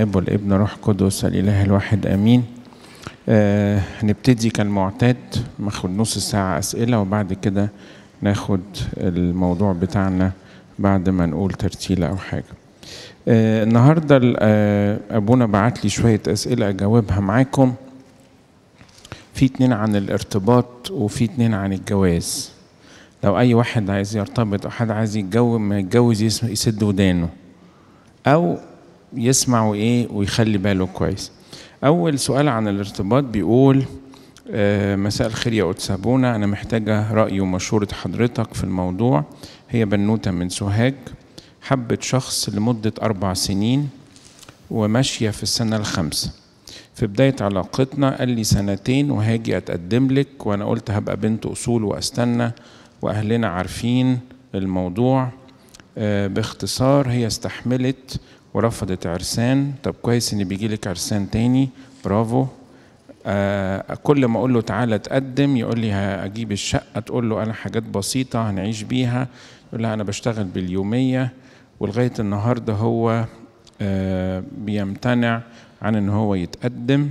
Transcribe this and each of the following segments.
الاب والابن روح قدس الاله الواحد امين آه هنبتدي كالمعتاد ناخد نص ساعه اسئله وبعد كده ناخد الموضوع بتاعنا بعد ما نقول ترتيله او حاجه آه النهارده آه ابونا بعت لي شويه اسئله اجاوبها معاكم في اتنين عن الارتباط وفي اتنين عن الجواز لو اي واحد عايز يرتبط او حد عايز يتجوز ما يتجوز يسد ودانه او يسمع وايه ويخلي باله كويس اول سؤال عن الارتباط بيقول آه، مساء الخير يا قدس انا محتاجه راي ومشوره حضرتك في الموضوع هي بنوته من سوهاج حبت شخص لمده اربع سنين وماشيه في السنه الخامسه في بداية علاقتنا قال لي سنتين وهاجي أتقدم لك وأنا قلت هبقى بنت أصول وأستنى وأهلنا عارفين الموضوع آه، باختصار هي استحملت ورفضت عرسان طب كويس ان بيجي لك عرسان تاني برافو آه كل ما اقول له تعالى اتقدم يقول لي هجيب الشقه تقول له انا حاجات بسيطه هنعيش بيها يقول لها انا بشتغل باليوميه ولغايه النهارده هو آه بيمتنع عن ان هو يتقدم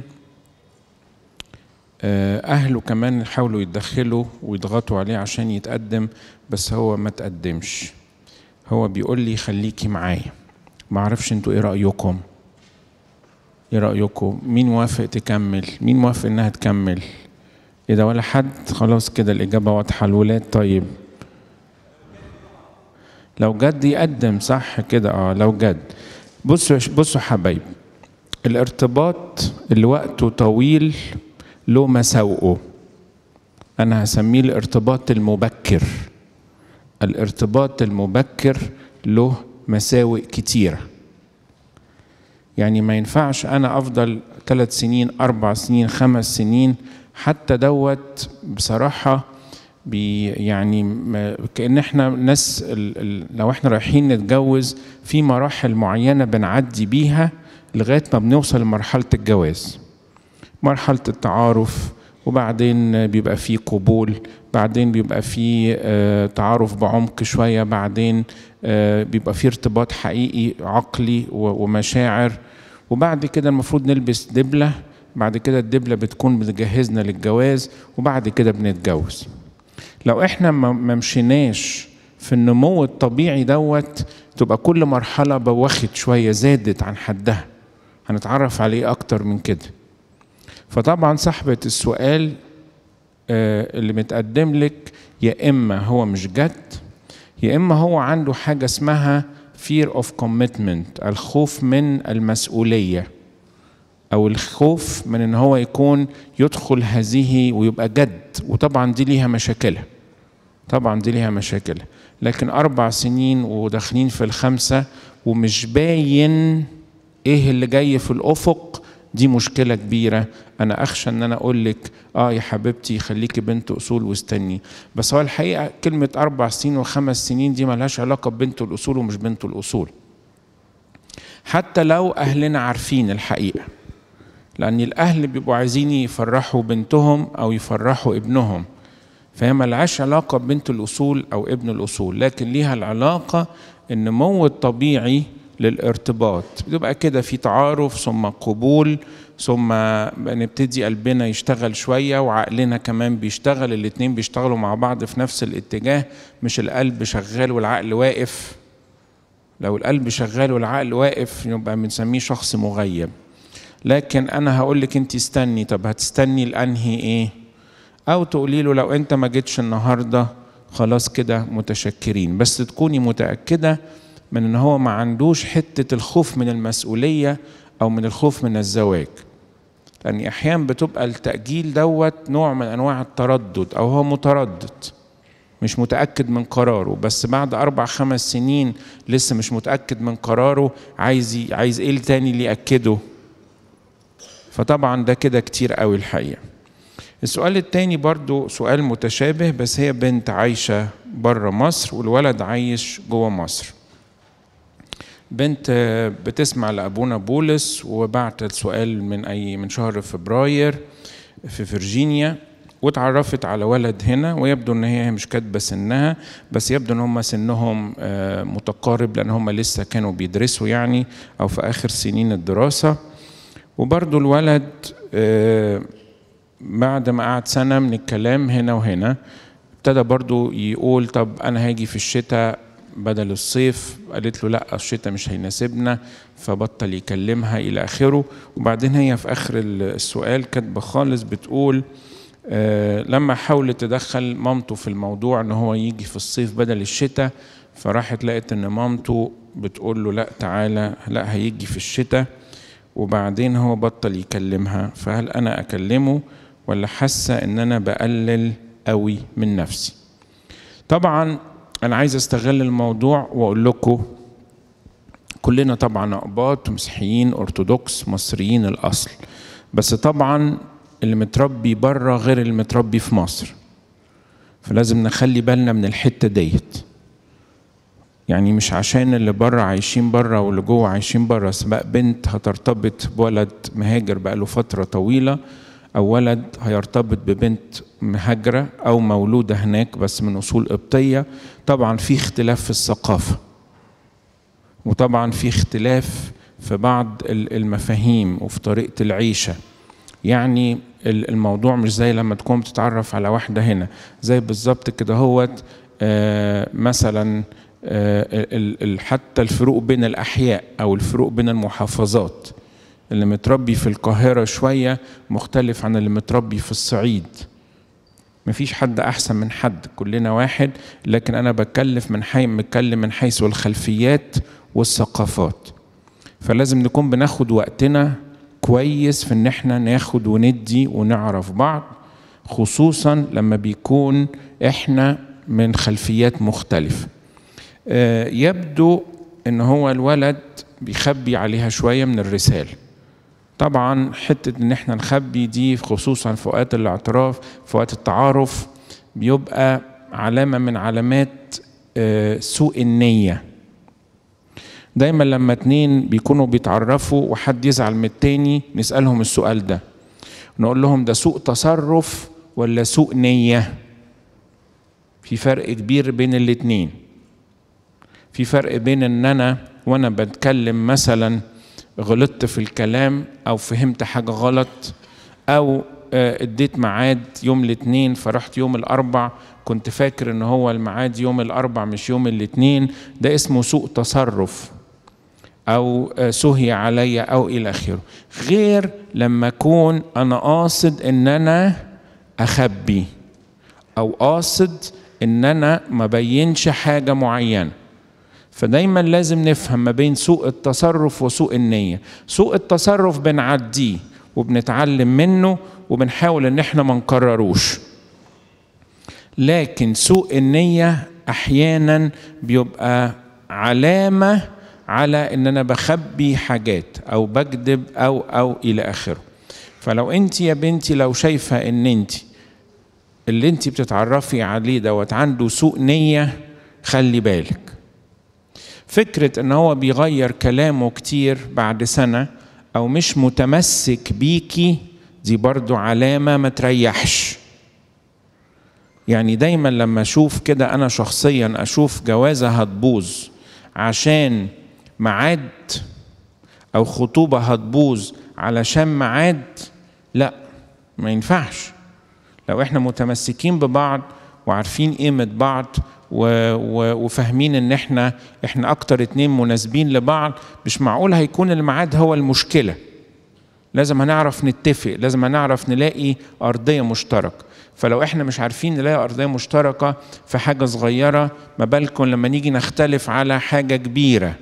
آه اهله كمان حاولوا يتدخلوا ويضغطوا عليه عشان يتقدم بس هو ما تقدمش هو بيقول لي خليكي معايا ما اعرفش انتوا ايه رايكم ايه رايكم مين موافق تكمل مين موافق انها تكمل اذا ولا حد خلاص كده الاجابه واضحه الولاد طيب لو جد يقدم صح كده اه لو جد بصوا بصوا حبايب الارتباط اللي وقته طويل له مساوئه انا هسميه الارتباط المبكر الارتباط المبكر له مساوئ كتيرة يعني ما ينفعش أنا أفضل ثلاث سنين أربع سنين خمس سنين حتى دوت بصراحة بي يعني كأن احنا ناس لو احنا رايحين نتجوز في مراحل معينة بنعدي بيها لغاية ما بنوصل لمرحلة الجواز مرحلة التعارف وبعدين بيبقى فيه قبول بعدين بيبقى فيه آه، تعارف بعمق شوية بعدين آه، بيبقى فيه ارتباط حقيقي عقلي ومشاعر وبعد كده المفروض نلبس دبله بعد كده الدبله بتكون بتجهزنا للجواز وبعد كده بنتجوز لو احنا ما مشيناش في النمو الطبيعي دوت تبقى كل مرحله بوخت شويه زادت عن حدها هنتعرف عليه اكتر من كده فطبعا صاحبه السؤال آه، اللي متقدم لك يا اما هو مش جد يا إما هو عنده حاجة اسمها fear of commitment الخوف من المسؤولية أو الخوف من إن هو يكون يدخل هذه ويبقى جد وطبعا دي ليها مشاكلها طبعا دي ليها مشاكلها لكن أربع سنين وداخلين في الخمسة ومش باين إيه اللي جاي في الأفق دي مشكله كبيره انا اخشى ان انا اقول لك اه يا حبيبتي خليكي بنت اصول واستني بس هو الحقيقه كلمه اربع سنين وخمس سنين دي ملهاش علاقه ببنت الاصول ومش بنت الاصول حتى لو اهلنا عارفين الحقيقه لان الاهل بيبقوا عايزين يفرحوا بنتهم او يفرحوا ابنهم فهي ملهاش علاقه ببنت الاصول او ابن الاصول لكن ليها العلاقه ان الطبيعي للارتباط بيبقى كده في تعارف ثم قبول ثم نبتدي يعني قلبنا يشتغل شوية وعقلنا كمان بيشتغل الاثنين بيشتغلوا مع بعض في نفس الاتجاه مش القلب شغال والعقل واقف لو القلب شغال والعقل واقف يبقى بنسميه شخص مغيب لكن انا هقول لك انت استني طب هتستني لانهي ايه او تقولي له لو انت ما جيتش النهارده خلاص كده متشكرين بس تكوني متاكده من ان هو ما عندوش حته الخوف من المسؤوليه او من الخوف من الزواج لان احيانا بتبقى التاجيل دوت نوع من انواع التردد او هو متردد مش متاكد من قراره بس بعد اربع خمس سنين لسه مش متاكد من قراره عايز عايز ايه تاني اللي ياكده فطبعا ده كده كتير قوي الحقيقه السؤال التاني برضو سؤال متشابه بس هي بنت عايشه بره مصر والولد عايش جوه مصر بنت بتسمع لابونا بولس وبعتت سؤال من اي من شهر فبراير في فيرجينيا واتعرفت على ولد هنا ويبدو ان هي مش كاتبه سنها بس يبدو ان هم سنهم آه، متقارب لان هم لسه كانوا بيدرسوا يعني او في اخر سنين الدراسه وبرضو الولد آه، بعد ما قعد سنه من الكلام هنا وهنا ابتدى برضو يقول طب انا هاجي في الشتاء بدل الصيف قالت له لا الشتاء مش هيناسبنا فبطل يكلمها الى اخره وبعدين هي في اخر السؤال كاتبه خالص بتقول آه لما حاولت تدخل مامته في الموضوع ان هو يجي في الصيف بدل الشتاء فراحت لقت ان مامته بتقول له لا تعالى لا هيجي في الشتاء وبعدين هو بطل يكلمها فهل انا اكلمه ولا حاسه ان انا بقلل قوي من نفسي طبعا انا عايز استغل الموضوع واقول لكم كلنا طبعا اقباط مسيحيين ارثوذكس مصريين الاصل بس طبعا اللي متربي بره غير اللي متربي في مصر فلازم نخلي بالنا من الحته ديت يعني مش عشان اللي بره عايشين بره واللي جوه عايشين بره سواء بنت هترتبط بولد مهاجر بقاله فتره طويله او ولد هيرتبط ببنت مهاجره او مولوده هناك بس من اصول قبطيه طبعا في اختلاف في الثقافه وطبعا في اختلاف في بعض المفاهيم وفي طريقه العيشه يعني الموضوع مش زي لما تكون بتتعرف على واحده هنا زي بالظبط كده هوت آه، مثلا آه، حتى الفروق بين الاحياء او الفروق بين المحافظات اللي متربي في القاهره شويه مختلف عن اللي متربي في الصعيد مفيش حد احسن من حد كلنا واحد لكن انا بتكلف من حي متكلم من حيث الخلفيات والثقافات فلازم نكون بناخد وقتنا كويس في ان احنا ناخد وندي ونعرف بعض خصوصا لما بيكون احنا من خلفيات مختلفه آه، يبدو ان هو الولد بيخبي عليها شويه من الرساله طبعا حتة ان احنا نخبي دي خصوصا في اوقات الاعتراف في اوقات التعارف بيبقى علامة من علامات آه، سوء النية دايما لما اتنين بيكونوا بيتعرفوا وحد يزعل من التاني نسألهم السؤال ده نقول لهم ده سوء تصرف ولا سوء نية في فرق كبير بين الاتنين في فرق بين ان انا وانا بتكلم مثلا غلطت في الكلام او فهمت حاجه غلط او آه، اديت ميعاد يوم الاثنين فرحت يوم الاربع كنت فاكر ان هو الميعاد يوم الاربع مش يوم الاثنين ده اسمه سوء تصرف او آه، سهي عليا او الى اخره غير لما اكون انا قاصد ان انا اخبي او قاصد ان انا ما بينش حاجه معينه فدايما لازم نفهم ما بين سوء التصرف وسوء النية سوء التصرف بنعديه وبنتعلم منه وبنحاول ان احنا ما نكرروش لكن سوء النية احيانا بيبقى علامة على ان انا بخبي حاجات او بكذب او او الى اخره فلو انت يا بنتي لو شايفة ان انت اللي انت بتتعرفي عليه دوت عنده سوء نية خلي بالك فكرة ان هو بيغير كلامه كتير بعد سنة او مش متمسك بيكي دي برضو علامة ما تريحش يعني دايما لما اشوف كده انا شخصيا اشوف جوازة هتبوظ عشان معاد او خطوبة هتبوظ علشان معاد لا ما ينفعش لو احنا متمسكين ببعض وعارفين قيمة بعض وفاهمين ان احنا احنا اكتر اتنين مناسبين لبعض مش معقول هيكون الميعاد هو المشكله لازم هنعرف نتفق لازم هنعرف نلاقي ارضيه مشتركه فلو احنا مش عارفين نلاقي ارضيه مشتركه في حاجه صغيره ما بالكم لما نيجي نختلف على حاجه كبيره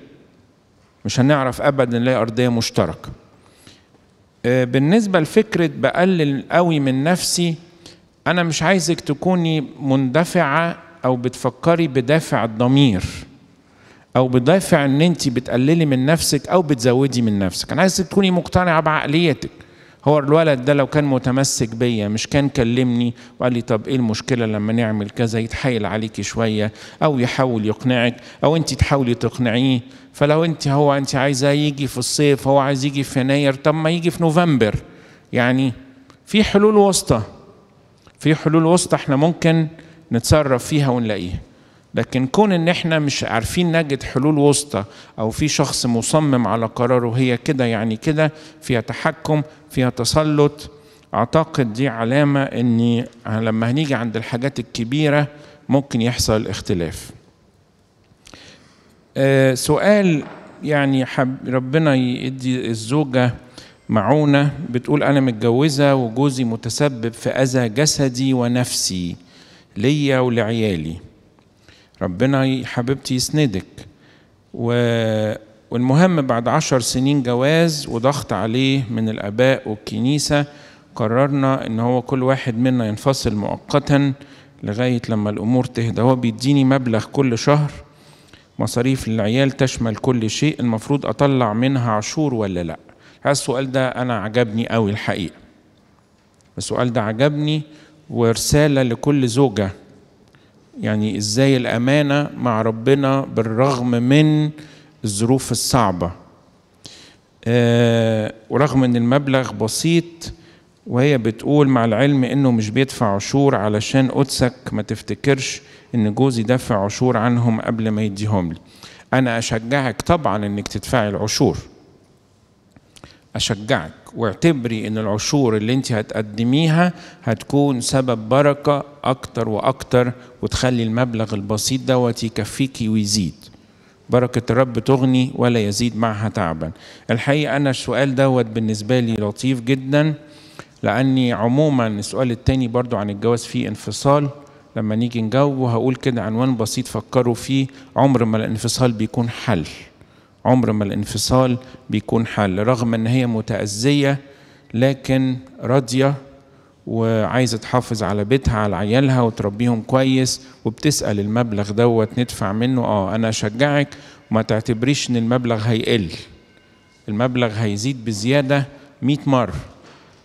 مش هنعرف ابدا نلاقي ارضيه مشتركه آه، بالنسبه لفكره بقلل قوي من نفسي انا مش عايزك تكوني مندفعه او بتفكري بدافع الضمير او بدافع ان انت بتقللي من نفسك او بتزودي من نفسك انا عايزك تكوني مقتنعه بعقليتك هو الولد ده لو كان متمسك بيا مش كان كلمني وقال لي طب ايه المشكله لما نعمل كذا يتحايل عليكي شويه او يحاول يقنعك او انت تحاولي تقنعيه فلو انت هو انت عايزاه يجي في الصيف هو عايز يجي في يناير طب ما يجي في نوفمبر يعني في حلول وسطى في حلول وسطى احنا ممكن نتصرف فيها ونلاقيها لكن كون ان احنا مش عارفين نجد حلول وسطى او في شخص مصمم على قراره هي كده يعني كده فيها تحكم فيها تسلط اعتقد دي علامه ان لما هنيجي عند الحاجات الكبيره ممكن يحصل اختلاف آه، سؤال يعني حب ربنا يدي الزوجه معونه بتقول انا متجوزه وجوزي متسبب في اذى جسدي ونفسي ليا ولعيالي ربنا حبيبتي يسندك و... والمهم بعد عشر سنين جواز وضغط عليه من الآباء والكنيسة قررنا إن هو كل واحد منا ينفصل مؤقتا لغاية لما الأمور تهدى هو بيديني مبلغ كل شهر مصاريف العيال تشمل كل شيء المفروض أطلع منها عشور ولا لأ هذا السؤال ده أنا عجبني قوي الحقيقة السؤال ده عجبني ورسالة لكل زوجة يعني إزاي الأمانة مع ربنا بالرغم من الظروف الصعبة أه ورغم ان المبلغ بسيط وهي بتقول مع العلم انه مش بيدفع عشور علشان قدسك ما تفتكرش ان جوزي دفع عشور عنهم قبل ما يديهم لي انا اشجعك طبعا انك تدفعي العشور اشجعك واعتبري ان العشور اللي انت هتقدميها هتكون سبب بركه اكتر واكتر وتخلي المبلغ البسيط دوت يكفيكي ويزيد بركة الرب تغني ولا يزيد معها تعبا الحقيقة أنا السؤال دوت بالنسبة لي لطيف جدا لأني عموما السؤال التاني برضو عن الجواز فيه انفصال لما نيجي نجاوبه هقول كده عنوان بسيط فكروا فيه عمر ما الانفصال بيكون حل عمر ما الانفصال بيكون حل رغم ان هي متأذية لكن راضية وعايزة تحافظ على بيتها على عيالها وتربيهم كويس وبتسأل المبلغ دوت ندفع منه اه انا اشجعك وما تعتبريش ان المبلغ هيقل المبلغ هيزيد بزيادة 100 مرة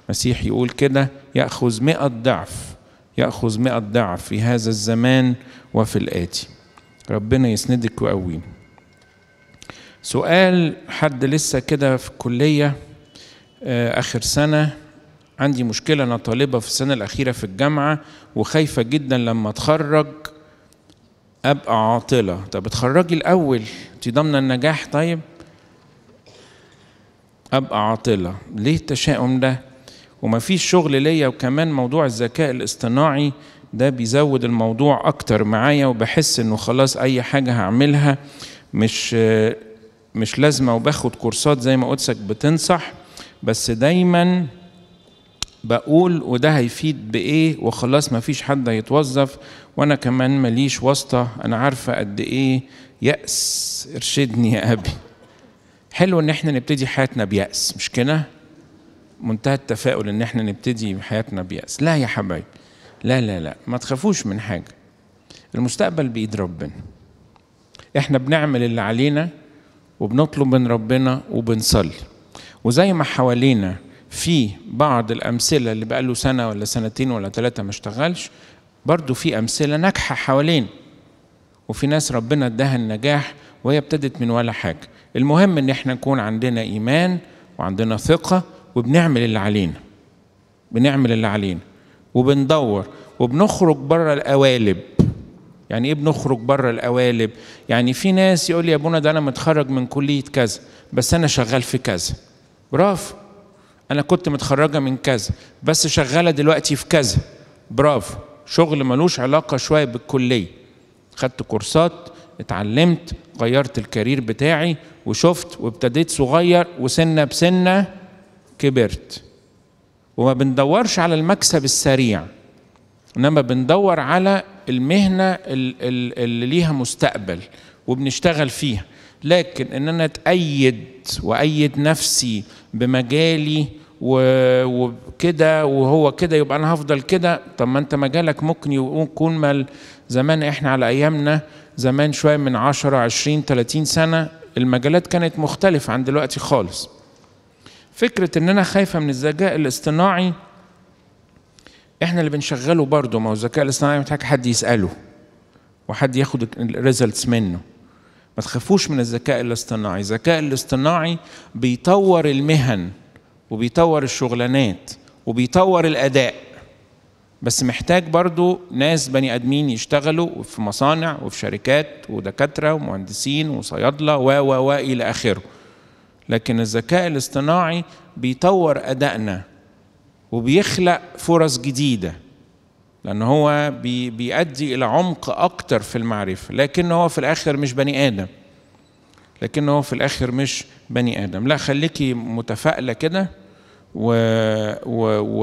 المسيح يقول كده يأخذ 100 ضعف يأخذ 100 ضعف في هذا الزمان وفي الآتي ربنا يسندك ويقويك سؤال حد لسه كده في الكلية آه، آخر سنة عندي مشكلة أنا طالبة في السنة الأخيرة في الجامعة وخايفة جدا لما أتخرج أبقى عاطلة طب اتخرجي الأول أنت ضامنة النجاح طيب أبقى عاطلة ليه التشاؤم ده ومفيش شغل ليا وكمان موضوع الذكاء الاصطناعي ده بيزود الموضوع أكتر معايا وبحس إنه خلاص أي حاجة هعملها مش مش لازمة وباخد كورسات زي ما قدسك بتنصح بس دايما بقول وده هيفيد بإيه وخلاص ما فيش حد هيتوظف وأنا كمان ماليش واسطة أنا عارفة قد إيه يأس ارشدني يا أبي حلو إن إحنا نبتدي حياتنا بيأس مش كده؟ منتهى التفاؤل إن إحنا نبتدي حياتنا بيأس لا يا حبايبي لا لا لا ما تخافوش من حاجة المستقبل بإيد ربنا إحنا بنعمل اللي علينا وبنطلب من ربنا وبنصلي وزي ما حوالينا في بعض الأمثلة اللي بقاله سنة ولا سنتين ولا ثلاثة ما اشتغلش برضو في أمثلة ناجحة حوالينا وفي ناس ربنا اداها النجاح وهي ابتدت من ولا حاجة المهم ان احنا نكون عندنا إيمان وعندنا ثقة وبنعمل اللي علينا بنعمل اللي علينا وبندور وبنخرج بره القوالب يعني ايه بنخرج بره القوالب يعني في ناس يقول لي يا ابونا ده انا متخرج من كليه كذا بس انا شغال في كذا برافو انا كنت متخرجه من كذا بس شغاله دلوقتي في كذا برافو شغل ملوش علاقه شويه بالكليه خدت كورسات اتعلمت غيرت الكارير بتاعي وشفت وابتديت صغير وسنه بسنه كبرت وما بندورش على المكسب السريع انما بندور على المهنه اللي ليها مستقبل وبنشتغل فيها لكن ان انا اتايد وايد نفسي بمجالي وكده وهو كده يبقى انا هفضل كده طب ما انت مجالك ممكن يكون مال زمان احنا على ايامنا زمان شويه من 10 20 30 سنه المجالات كانت مختلفه عن دلوقتي خالص فكره ان انا خايفه من الذكاء الاصطناعي احنا اللي بنشغله برضه ما هو الذكاء الاصطناعي محتاج حد يساله وحد ياخد الريزلتس منه ما تخافوش من الذكاء الاصطناعي الذكاء الاصطناعي بيطور المهن وبيطور الشغلانات وبيطور الاداء بس محتاج برضو ناس بني ادمين يشتغلوا في مصانع وفي شركات ودكاتره ومهندسين وصيادله و و و الى اخره لكن الذكاء الاصطناعي بيطور ادائنا وبيخلق فرص جديده لان هو بيؤدي الى عمق اكتر في المعرفه لكن هو في الاخر مش بني ادم لكن هو في الاخر مش بني ادم لا خليكي متفائله كده و... و... و...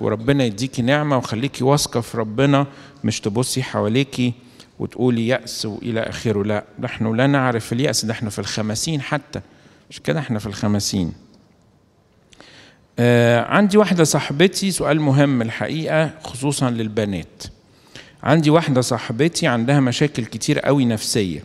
وربنا يديكي نعمه وخليكي واثقه في ربنا مش تبصي حواليكي وتقولي يأس وإلى آخره لا نحن لا نعرف اليأس ده احنا في الخمسين حتى مش كده احنا في الخمسين آه عندي واحدة صاحبتي سؤال مهم الحقيقة خصوصا للبنات عندي واحدة صاحبتي عندها مشاكل كتير قوي نفسية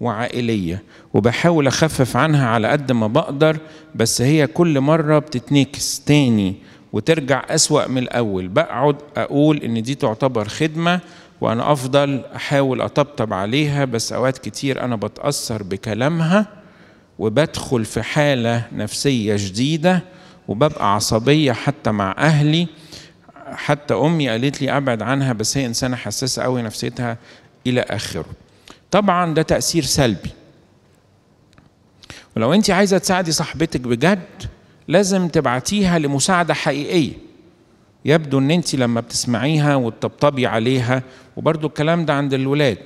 وعائلية وبحاول أخفف عنها على قد ما بقدر بس هي كل مرة بتتنكس تاني وترجع أسوأ من الأول بقعد أقول إن دي تعتبر خدمة وأنا أفضل أحاول أطبطب عليها بس أوقات كتير أنا بتأثر بكلامها وبدخل في حالة نفسية جديدة وببقى عصبيه حتى مع اهلي حتى امي قالت لي ابعد عنها بس هي انسانه حساسه قوي نفسيتها الى اخره طبعا ده تاثير سلبي ولو انت عايزه تساعدي صاحبتك بجد لازم تبعتيها لمساعده حقيقيه يبدو ان انت لما بتسمعيها وتطبطبي عليها وبرده الكلام ده عند الولاد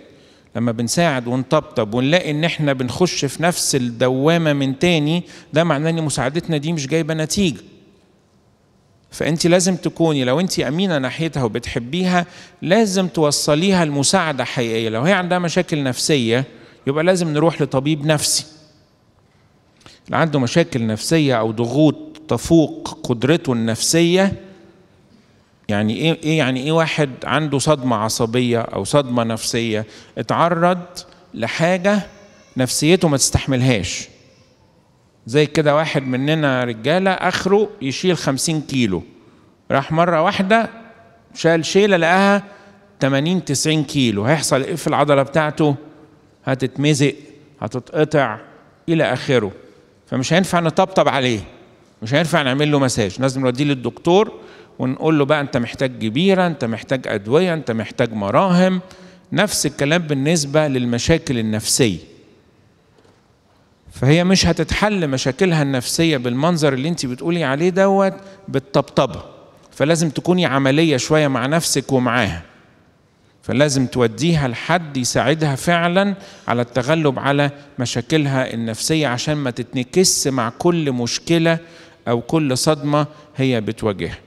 لما بنساعد ونطبطب ونلاقي ان احنا بنخش في نفس الدوامه من تاني ده معناه ان مساعدتنا دي مش جايبه نتيجه فانت لازم تكوني لو انت امينه ناحيتها وبتحبيها لازم توصليها لمساعده حقيقيه لو هي عندها مشاكل نفسيه يبقى لازم نروح لطبيب نفسي اللي عنده مشاكل نفسيه او ضغوط تفوق قدرته النفسيه يعني ايه ايه يعني ايه واحد عنده صدمه عصبيه او صدمه نفسيه اتعرض لحاجه نفسيته ما تستحملهاش زي كده واحد مننا رجاله اخره يشيل 50 كيلو راح مره واحده شال شيله لقاها 80 90 كيلو هيحصل ايه في العضله بتاعته هتتمزق هتتقطع الى اخره فمش هينفع نطبطب عليه مش هينفع نعمل له مساج لازم نوديه للدكتور ونقول له بقى انت محتاج جبيره انت محتاج ادويه انت محتاج مراهم نفس الكلام بالنسبه للمشاكل النفسيه فهي مش هتتحل مشاكلها النفسيه بالمنظر اللي انت بتقولي عليه دوت بالطبطبه فلازم تكوني عمليه شويه مع نفسك ومعاها فلازم توديها لحد يساعدها فعلا على التغلب على مشاكلها النفسيه عشان ما تتنكس مع كل مشكله او كل صدمه هي بتواجهها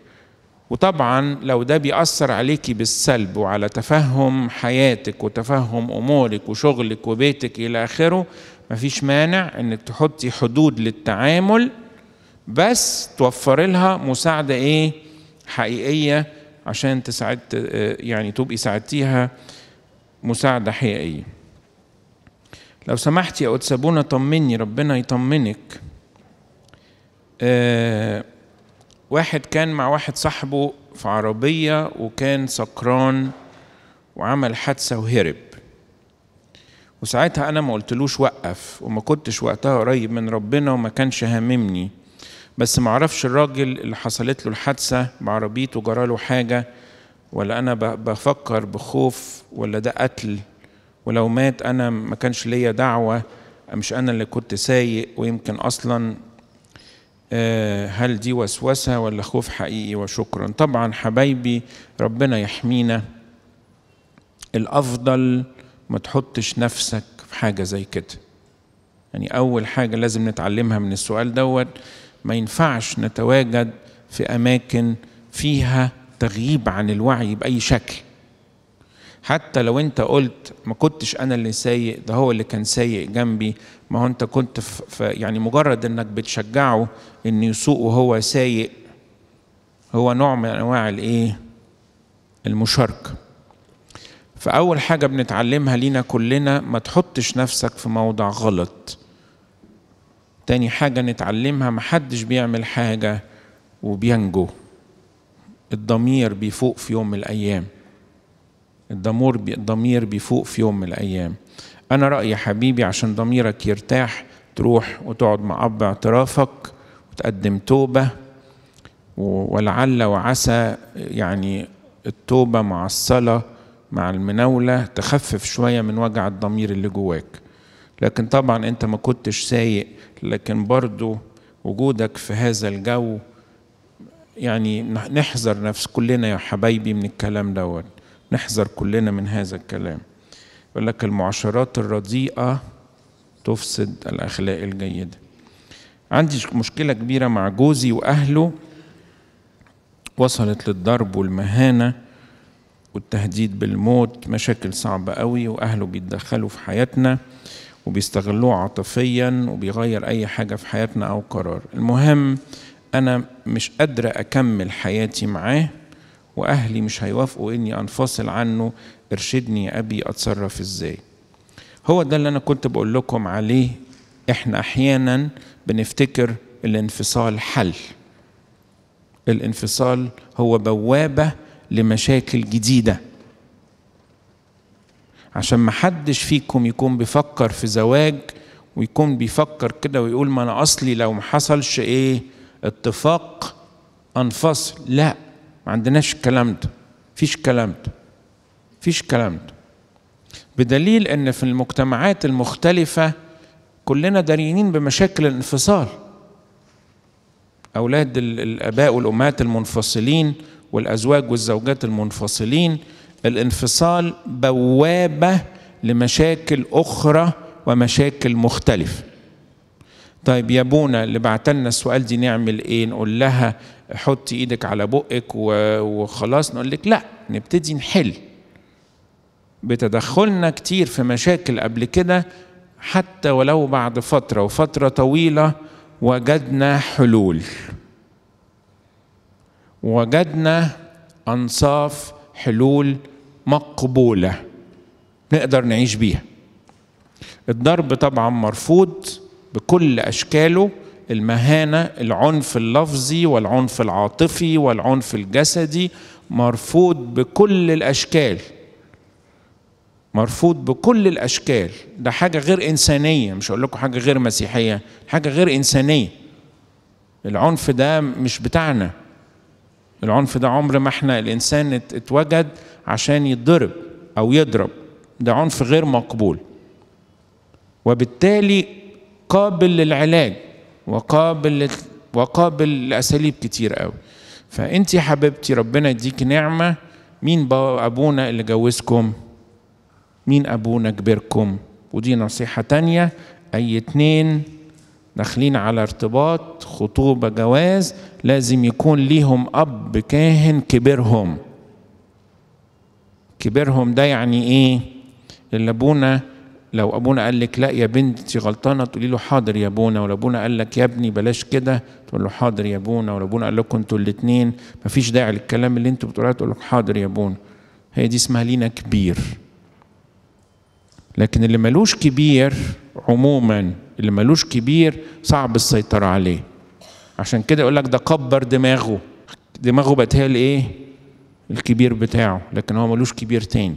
وطبعا لو ده بيأثر عليكي بالسلب وعلى تفهم حياتك وتفهم أمورك وشغلك وبيتك إلى آخره مفيش مانع إنك تحطي حدود للتعامل بس توفر لها مساعدة إيه حقيقية عشان تساعد يعني تبقي ساعدتيها مساعدة حقيقية لو سمحتي يا أوتسابونا طمني ربنا يطمنك آه واحد كان مع واحد صاحبه في عربية وكان سكران وعمل حادثة وهرب وساعتها أنا ما قلتلوش وقف وما كنتش وقتها قريب من ربنا وما كانش هاممني بس ما اعرفش الراجل اللي حصلت له الحادثة بعربيته جراله حاجة ولا أنا بفكر بخوف ولا ده قتل ولو مات أنا ما كانش ليا دعوة مش أنا اللي كنت سايق ويمكن أصلا آه، هل دي وسوسة ولا خوف حقيقي وشكرا طبعا حبايبي ربنا يحمينا الأفضل ما تحطش نفسك في حاجة زي كده يعني أول حاجة لازم نتعلمها من السؤال دوت ما ينفعش نتواجد في أماكن فيها تغييب عن الوعي بأي شكل حتى لو انت قلت ما كنتش انا اللي سايق ده هو اللي كان سايق جنبي ما هو انت كنت في يعني مجرد انك بتشجعه ان يسوق وهو سايق هو نوع من انواع الايه المشاركه فاول حاجه بنتعلمها لينا كلنا ما تحطش نفسك في موضع غلط تاني حاجه نتعلمها ما حدش بيعمل حاجه وبينجو الضمير بيفوق في يوم من الايام الضمير بيفوق في يوم من الايام أنا رأيي حبيبي عشان ضميرك يرتاح تروح وتقعد مع أب اعترافك وتقدم توبة ولعل وعسى يعني التوبة مع الصلاة مع المناولة تخفف شوية من وجع الضمير اللي جواك لكن طبعا أنت ما كنتش سايق لكن برضو وجودك في هذا الجو يعني نحذر نفس كلنا يا حبايبي من الكلام دوت نحذر كلنا من هذا الكلام يقول لك المعاشرات الرديئة تفسد الأخلاق الجيدة عندي مشكلة كبيرة مع جوزي وأهله وصلت للضرب والمهانة والتهديد بالموت مشاكل صعبة قوي وأهله بيتدخلوا في حياتنا وبيستغلوه عاطفيا وبيغير أي حاجة في حياتنا أو قرار المهم أنا مش قادرة أكمل حياتي معاه واهلي مش هيوافقوا اني انفصل عنه ارشدني يا ابي اتصرف ازاي هو ده اللي انا كنت بقول لكم عليه احنا احيانا بنفتكر الانفصال حل الانفصال هو بوابه لمشاكل جديده عشان ما حدش فيكم يكون بيفكر في زواج ويكون بيفكر كده ويقول ما انا اصلي لو ما حصلش ايه اتفاق انفصل لا ما عندناش الكلام ده فيش كلام ده فيش كلام ده بدليل ان في المجتمعات المختلفه كلنا دارينين بمشاكل الانفصال اولاد الاباء والامهات المنفصلين والازواج والزوجات المنفصلين الانفصال بوابه لمشاكل اخرى ومشاكل مختلفه طيب يا بونا اللي بعت لنا السؤال دي نعمل ايه نقول لها حط ايدك على بقك وخلاص نقول لك لا نبتدي نحل بتدخلنا كتير في مشاكل قبل كده حتى ولو بعد فترة وفترة طويلة وجدنا حلول وجدنا أنصاف حلول مقبولة نقدر نعيش بيها الضرب طبعا مرفوض بكل أشكاله المهانه العنف اللفظي والعنف العاطفي والعنف الجسدي مرفوض بكل الاشكال مرفوض بكل الاشكال ده حاجه غير انسانيه مش هقول لكم حاجه غير مسيحيه حاجه غير انسانيه العنف ده مش بتاعنا العنف ده عمر ما احنا الانسان اتوجد عشان يتضرب او يضرب ده عنف غير مقبول وبالتالي قابل للعلاج وقابل وقابل لاساليب كتير قوي فانت حبيبتي ربنا يديك نعمه مين ابونا اللي جوزكم مين ابونا كبركم ودي نصيحه تانية اي اتنين داخلين على ارتباط خطوبه جواز لازم يكون ليهم اب كاهن كبرهم كبرهم ده يعني ايه اللي ابونا لو ابونا قال لك لا يا بنتي غلطانه تقولي له حاضر يا ابونا ولو ابونا قال لك يا ابني بلاش كده تقول له حاضر يا ابونا ولو ابونا قال لكم انتوا الاثنين مفيش داعي للكلام اللي انتوا بتقولوه تقول لك حاضر يا ابونا هي دي اسمها لينا كبير لكن اللي ملوش كبير عموما اللي ملوش كبير صعب السيطره عليه عشان كده يقول لك ده كبر دماغه دماغه بقت هي الايه الكبير بتاعه لكن هو ملوش كبير تاني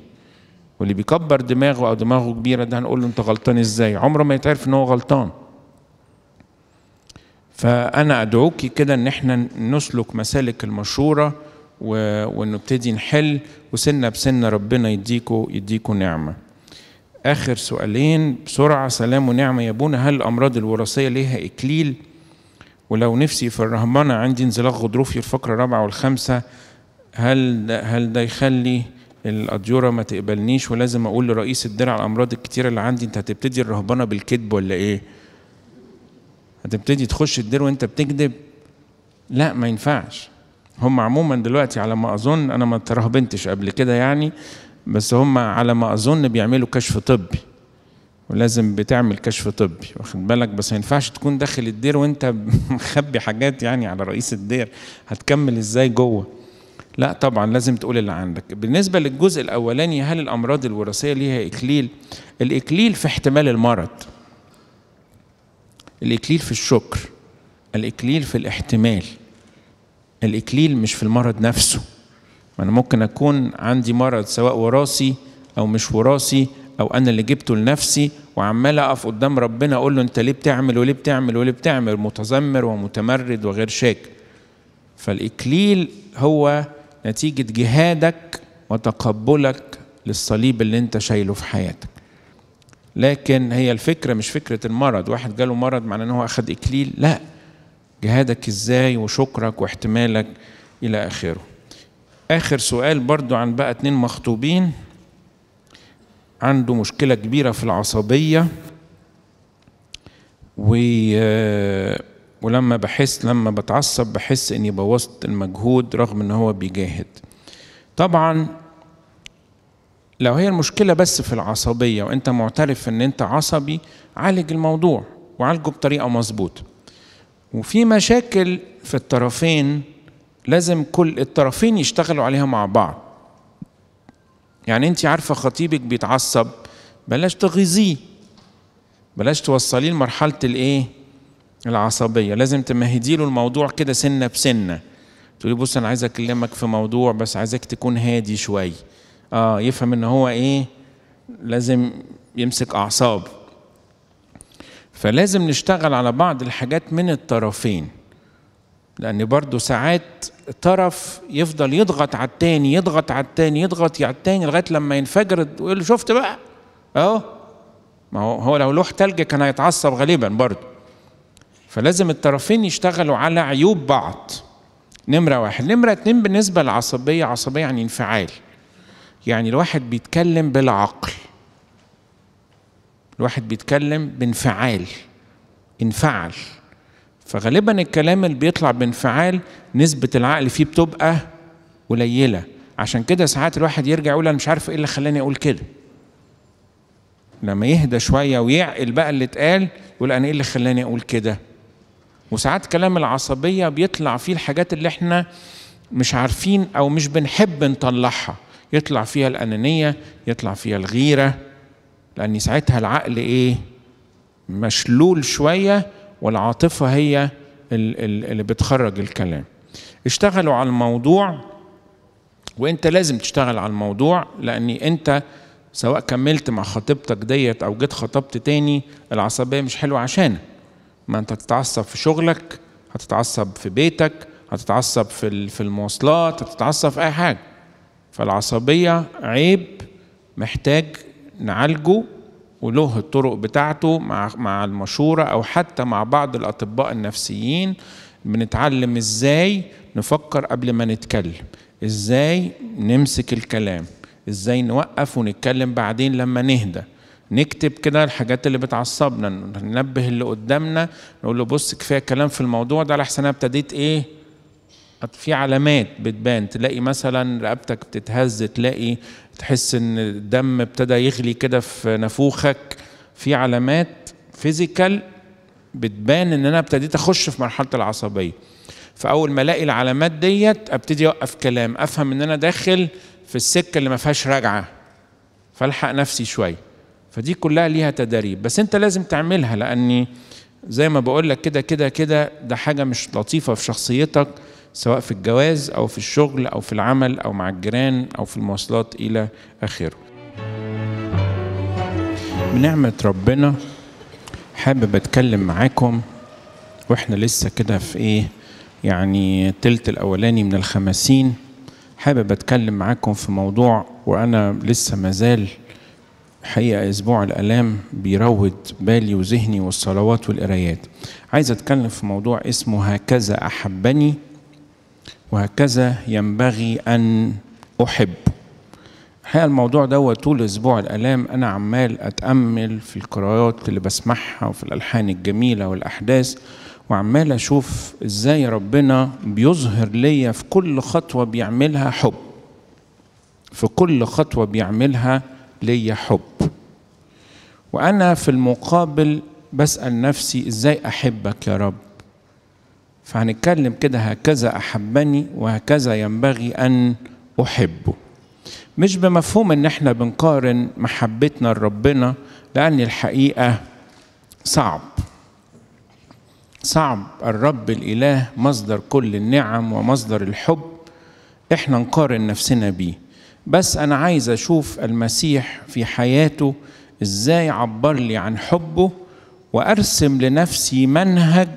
واللي بيكبر دماغه او دماغه كبيره ده هنقول له انت غلطان ازاي عمره ما يتعرف ان هو غلطان فانا ادعوكي كده ان احنا نسلك مسالك المشوره ونبتدي نحل وسنه بسنه ربنا يديكوا يديكوا نعمه اخر سؤالين بسرعه سلام ونعمه يا ابونا هل الامراض الوراثيه ليها اكليل ولو نفسي في الرهبنه عندي انزلاق غضروفي الفقره الرابعه والخامسه هل ده هل ده يخلي الاديوره ما تقبلنيش ولازم اقول لرئيس الدرع الامراض الكتيره اللي عندي انت هتبتدي الرهبنه بالكذب ولا ايه هتبتدي تخش الدير وانت بتكذب لا ما ينفعش هم عموما دلوقتي على ما اظن انا ما ترهبنتش قبل كده يعني بس هم على ما اظن بيعملوا كشف طبي ولازم بتعمل كشف طبي واخد بالك بس ما ينفعش تكون داخل الدير وانت مخبي حاجات يعني على رئيس الدير هتكمل ازاي جوه لا طبعا لازم تقول اللي عندك بالنسبة للجزء الأولاني هل الأمراض الوراثية ليها إكليل الإكليل في احتمال المرض الإكليل في الشكر الإكليل في الاحتمال الإكليل مش في المرض نفسه ما أنا ممكن أكون عندي مرض سواء وراثي أو مش وراثي أو أنا اللي جبته لنفسي وعمال أقف قدام ربنا أقول له أنت ليه بتعمل وليه بتعمل وليه بتعمل متذمر ومتمرد وغير شاك فالإكليل هو نتيجة جهادك وتقبلك للصليب اللي انت شايله في حياتك لكن هي الفكرة مش فكرة المرض واحد جاله مرض معناه ان هو اخد اكليل لا جهادك ازاي وشكرك واحتمالك الى اخره اخر سؤال برضو عن بقى اتنين مخطوبين عنده مشكلة كبيرة في العصبية و ولما بحس لما بتعصب بحس اني بوظت المجهود رغم ان هو بيجاهد طبعا لو هي المشكله بس في العصبيه وانت معترف ان انت عصبي عالج الموضوع وعالجه بطريقه مظبوطه وفي مشاكل في الطرفين لازم كل الطرفين يشتغلوا عليها مع بعض يعني انت عارفه خطيبك بيتعصب بلاش تغيظيه بلاش توصليه لمرحله الايه العصبيه لازم تمهدي له الموضوع كده سنه بسنه تقولي بص انا عايز اكلمك في موضوع بس عايزك تكون هادي شوي اه يفهم ان هو ايه لازم يمسك اعصاب فلازم نشتغل على بعض الحاجات من الطرفين لان برضو ساعات طرف يفضل يضغط على التاني يضغط على التاني يضغط على التاني لغايه لما ينفجر ويقول شفت بقى اهو ما هو لو لوح تلج كان هيتعصب غالبا برضه فلازم الطرفين يشتغلوا على عيوب بعض نمرة واحد نمرة اتنين بالنسبة للعصبية عصبية يعني انفعال يعني الواحد بيتكلم بالعقل الواحد بيتكلم بانفعال انفعل فغالبا الكلام اللي بيطلع بانفعال نسبة العقل فيه بتبقى قليلة عشان كده ساعات الواحد يرجع يقول أنا مش عارف إيه اللي خلاني أقول كده لما يهدى شوية ويعقل بقى اللي اتقال يقول أنا إيه اللي خلاني أقول كده وساعات كلام العصبية بيطلع فيه الحاجات اللي احنا مش عارفين أو مش بنحب نطلعها يطلع فيها الأنانية يطلع فيها الغيرة لأن ساعتها العقل إيه مشلول شوية والعاطفة هي اللي بتخرج الكلام اشتغلوا على الموضوع وانت لازم تشتغل على الموضوع لان انت سواء كملت مع خطيبتك ديت او جيت خطبت تاني العصبيه مش حلوه عشانك ما انت هتتعصب في شغلك هتتعصب في بيتك هتتعصب في في المواصلات هتتعصب في اي حاجه فالعصبيه عيب محتاج نعالجه وله الطرق بتاعته مع مع المشوره او حتى مع بعض الاطباء النفسيين بنتعلم ازاي نفكر قبل ما نتكلم ازاي نمسك الكلام ازاي نوقف ونتكلم بعدين لما نهدى نكتب كده الحاجات اللي بتعصبنا ننبه اللي قدامنا نقول له بص كفايه كلام في الموضوع ده على حسن انا ابتديت ايه في علامات بتبان تلاقي مثلا رقبتك بتتهز تلاقي تحس ان الدم ابتدى يغلي كده في نافوخك في علامات فيزيكال بتبان ان انا ابتديت اخش في مرحله العصبيه فاول ما الاقي العلامات ديت ابتدي اوقف كلام افهم ان انا داخل في السكه اللي ما فيهاش رجعه فالحق نفسي شويه فدي كلها ليها تدريب بس انت لازم تعملها لاني زي ما بقول لك كده كده كده ده حاجه مش لطيفه في شخصيتك سواء في الجواز او في الشغل او في العمل او مع الجيران او في المواصلات الى اخره بنعمه ربنا حابب اتكلم معاكم واحنا لسه كده في ايه يعني تلت الاولاني من الخمسين حابب اتكلم معاكم في موضوع وانا لسه مازال حقيقة أسبوع الآلام بيروج بالي وذهني والصلوات والقرايات عايز أتكلم في موضوع اسمه هكذا أحبني وهكذا ينبغي أن أحب الحقيقة الموضوع دوت طول أسبوع الآلام أنا عمال أتأمل في القرايات اللي بسمعها وفي الألحان الجميلة والأحداث وعمال أشوف إزاي ربنا بيظهر ليا في كل خطوة بيعملها حب في كل خطوة بيعملها ليا حب وأنا في المقابل بسأل نفسي إزاي أحبك يا رب فهنتكلم كده هكذا أحبني وهكذا ينبغي أن أحبه مش بمفهوم إن إحنا بنقارن محبتنا لربنا لأن الحقيقة صعب صعب الرب الإله مصدر كل النعم ومصدر الحب إحنا نقارن نفسنا بيه بس أنا عايز أشوف المسيح في حياته إزاي عبر لي عن حبه وأرسم لنفسي منهج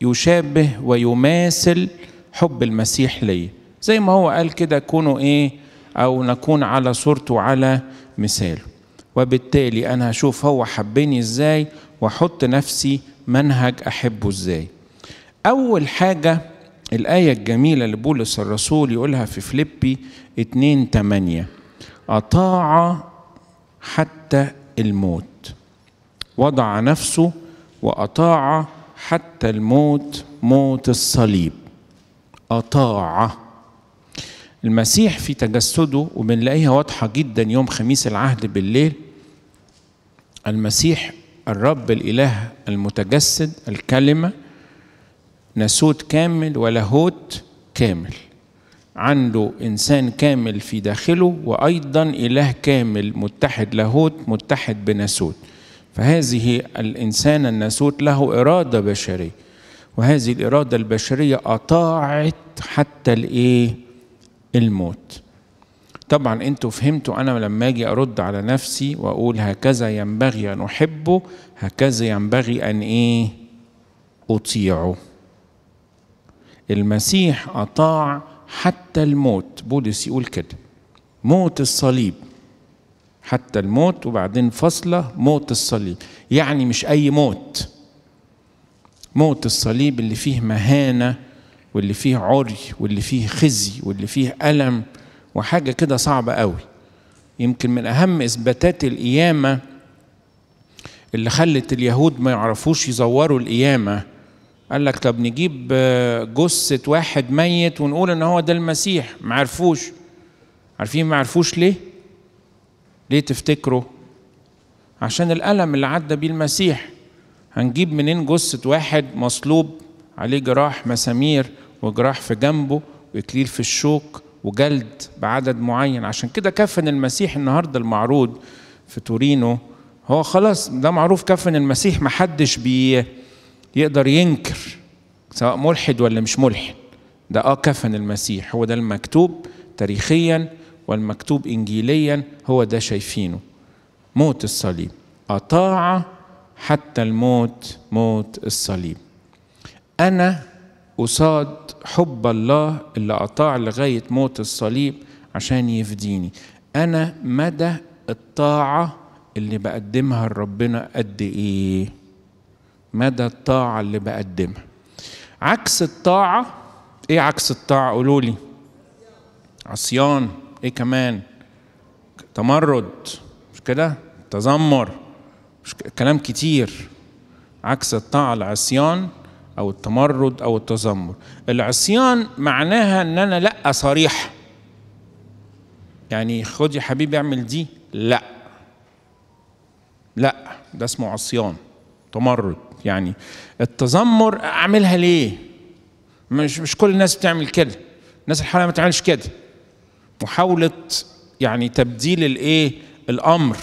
يشابه ويماثل حب المسيح لي زي ما هو قال كده كونوا إيه أو نكون على صورته وعلى مثاله وبالتالي أنا هشوف هو حبني إزاي وأحط نفسي منهج أحبه إزاي أول حاجة الآية الجميلة اللي بولس الرسول يقولها في فليبي 2 8 أطاع حتى الموت وضع نفسه وأطاع حتى الموت موت الصليب أطاع المسيح في تجسده وبنلاقيها واضحة جدا يوم خميس العهد بالليل المسيح الرب الإله المتجسد الكلمة ناسوت كامل ولاهوت كامل عنده إنسان كامل في داخله وأيضا إله كامل متحد لاهوت متحد بناسوت فهذه الإنسان الناسوت له إرادة بشرية وهذه الإرادة البشرية أطاعت حتى الإيه الموت طبعا انتوا فهمتوا انا لما اجي ارد على نفسي واقول هكذا ينبغي ان احبه هكذا ينبغي ان ايه اطيعه المسيح اطاع حتى الموت بولس يقول كده موت الصليب حتى الموت وبعدين فصلة موت الصليب يعني مش أي موت موت الصليب اللي فيه مهانة واللي فيه عري واللي فيه خزي واللي فيه ألم وحاجة كده صعبة قوي يمكن من أهم إثباتات القيامة اللي خلت اليهود ما يعرفوش يزوروا القيامة قال لك طب نجيب آه، جثة واحد ميت ونقول ان هو ده المسيح ما عرفوش عارفين ما عرفوش ليه؟ ليه تفتكروا؟ عشان الألم اللي عدى بيه المسيح هنجيب منين جثة واحد مصلوب عليه جراح مسامير وجراح في جنبه وإكليل في الشوك وجلد بعدد معين عشان كده كفن المسيح النهاردة المعروض في تورينو هو خلاص ده معروف كفن المسيح محدش بيه يقدر ينكر سواء ملحد ولا مش ملحد ده اه كفن المسيح هو ده المكتوب تاريخيا والمكتوب انجيليا هو ده شايفينه موت الصليب اطاع حتى الموت موت الصليب انا اصاد حب الله اللي اطاع لغايه موت الصليب عشان يفديني انا مدى الطاعه اللي بقدمها لربنا قد ايه مدى الطاعة اللي بقدمها عكس الطاعة ايه عكس الطاعة قولوا لي عصيان ايه كمان تمرد مش كده تذمر مش كلام كتير عكس الطاعة العصيان أو التمرد أو التذمر العصيان معناها إن أنا لأ صريح يعني خد يا حبيبي اعمل دي لأ لأ ده اسمه عصيان تمرد يعني التذمر اعملها ليه مش مش كل الناس بتعمل كده الناس الحاله ما بتعملش كده محاوله يعني تبديل الايه الامر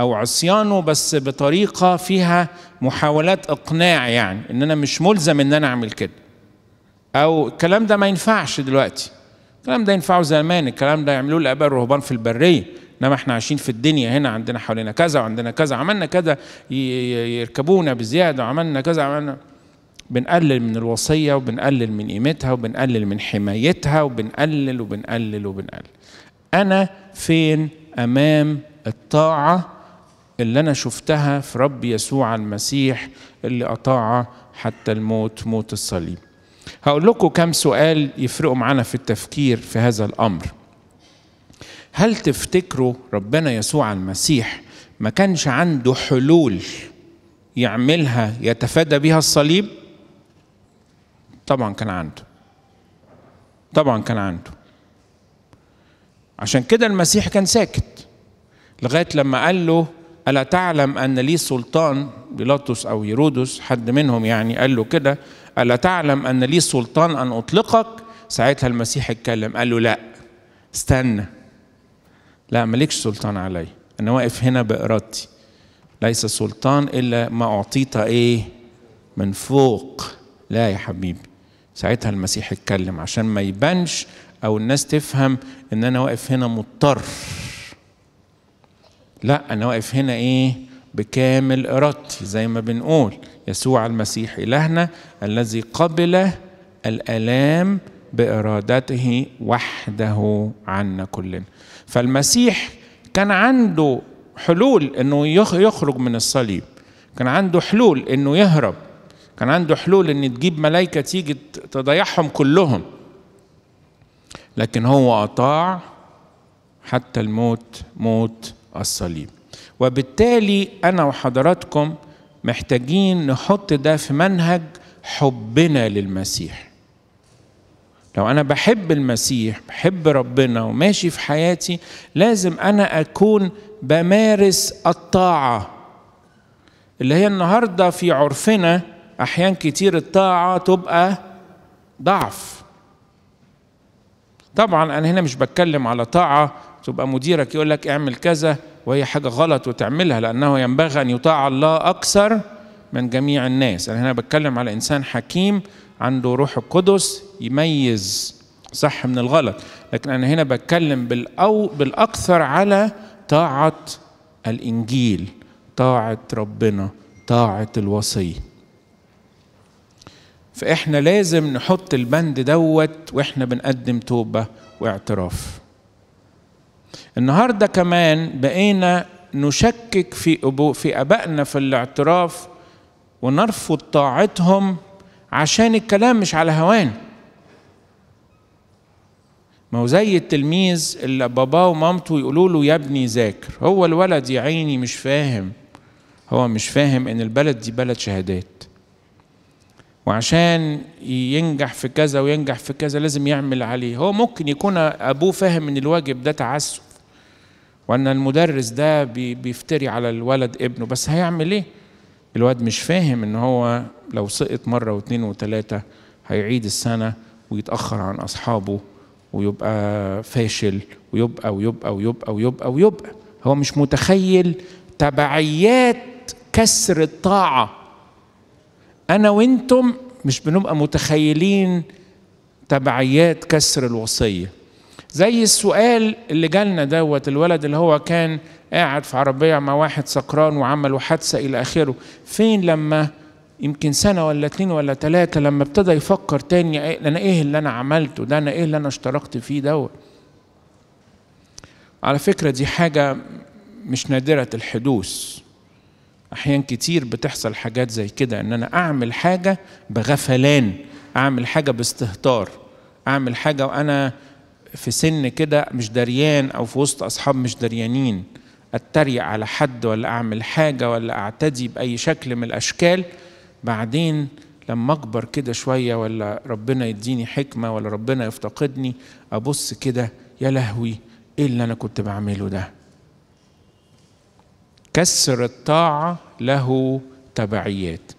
او عصيانه بس بطريقه فيها محاولات اقناع يعني ان انا مش ملزم ان انا اعمل كده او الكلام ده ما ينفعش دلوقتي الكلام ده ينفعه زمان الكلام ده يعملوه الاباء الرهبان في البريه انما احنا عايشين في الدنيا هنا عندنا حوالينا كذا وعندنا كذا عملنا كذا يركبونا بزياده وعملنا كذا عملنا بنقلل من الوصيه وبنقلل من قيمتها وبنقلل من حمايتها وبنقلل وبنقلل وبنقلل انا فين امام الطاعه اللي انا شفتها في رب يسوع المسيح اللي اطاعه حتى الموت موت الصليب هقول لكم كم سؤال يفرقوا معانا في التفكير في هذا الامر هل تفتكروا ربنا يسوع المسيح ما كانش عنده حلول يعملها يتفادى بها الصليب طبعا كان عنده طبعا كان عنده عشان كده المسيح كان ساكت لغايه لما قال له الا تعلم ان لي سلطان بيلاطس او يرودس حد منهم يعني قال له كده الا تعلم ان لي سلطان ان اطلقك ساعتها المسيح اتكلم قال له لا استنى لا مالكش سلطان علي أنا واقف هنا بإرادتي ليس سلطان إلا ما أعطيت إيه من فوق لا يا حبيبي ساعتها المسيح اتكلم عشان ما يبانش أو الناس تفهم إن أنا واقف هنا مضطر لا أنا واقف هنا إيه بكامل إرادتي زي ما بنقول يسوع المسيح إلهنا الذي قبل الآلام بإرادته وحده عنا كلنا فالمسيح كان عنده حلول انه يخرج من الصليب كان عنده حلول انه يهرب كان عنده حلول ان تجيب ملائكه تيجي تضيعهم كلهم لكن هو اطاع حتى الموت موت الصليب وبالتالي انا وحضراتكم محتاجين نحط ده في منهج حبنا للمسيح لو أنا بحب المسيح بحب ربنا وماشي في حياتي لازم أنا أكون بمارس الطاعة اللي هي النهاردة في عرفنا أحيان كتير الطاعة تبقى ضعف طبعا أنا هنا مش بتكلم على طاعة تبقى مديرك يقول لك اعمل كذا وهي حاجة غلط وتعملها لأنه ينبغي أن يطاع الله أكثر من جميع الناس أنا هنا بتكلم على إنسان حكيم عنده روح القدس يميز صح من الغلط لكن انا هنا بتكلم بالأو بالاكثر على طاعه الانجيل طاعه ربنا طاعه الوصي فاحنا لازم نحط البند دوت واحنا بنقدم توبه واعتراف النهارده كمان بقينا نشكك في أبو في ابائنا في الاعتراف ونرفض طاعتهم عشان الكلام مش على هوان ما هو زي التلميذ اللي باباه ومامته يقولوا له يا ابني ذاكر هو الولد يا عيني مش فاهم هو مش فاهم ان البلد دي بلد شهادات وعشان ينجح في كذا وينجح في كذا لازم يعمل عليه هو ممكن يكون ابوه فاهم ان الواجب ده تعسف وان المدرس ده بيفتري على الولد ابنه بس هيعمل ايه الواد مش فاهم ان هو لو سقط مرة واثنين وثلاثة هيعيد السنة ويتأخر عن أصحابه ويبقى فاشل ويبقى ويبقى ويبقى ويبقى ويبقى هو مش متخيل تبعيات كسر الطاعة أنا وأنتم مش بنبقى متخيلين تبعيات كسر الوصية زي السؤال اللي جالنا دوت الولد اللي هو كان قاعد في عربية مع واحد سكران وعملوا حادثة إلى آخره فين لما يمكن سنة ولا اتنين ولا تلاتة لما ابتدى يفكر تاني إيه، أنا إيه اللي أنا عملته ده أنا إيه اللي أنا اشتركت فيه دوت على فكرة دي حاجة مش نادرة الحدوث أحيان كتير بتحصل حاجات زي كده إن أنا أعمل حاجة بغفلان أعمل حاجة باستهتار أعمل حاجة وأنا في سن كده مش دريان أو في وسط أصحاب مش دريانين أتريق على حد ولا أعمل حاجة ولا أعتدي بأي شكل من الأشكال بعدين لما اكبر كده شويه ولا ربنا يديني حكمه ولا ربنا يفتقدني ابص كده يا لهوي ايه اللي انا كنت بعمله ده كسر الطاعه له تبعيات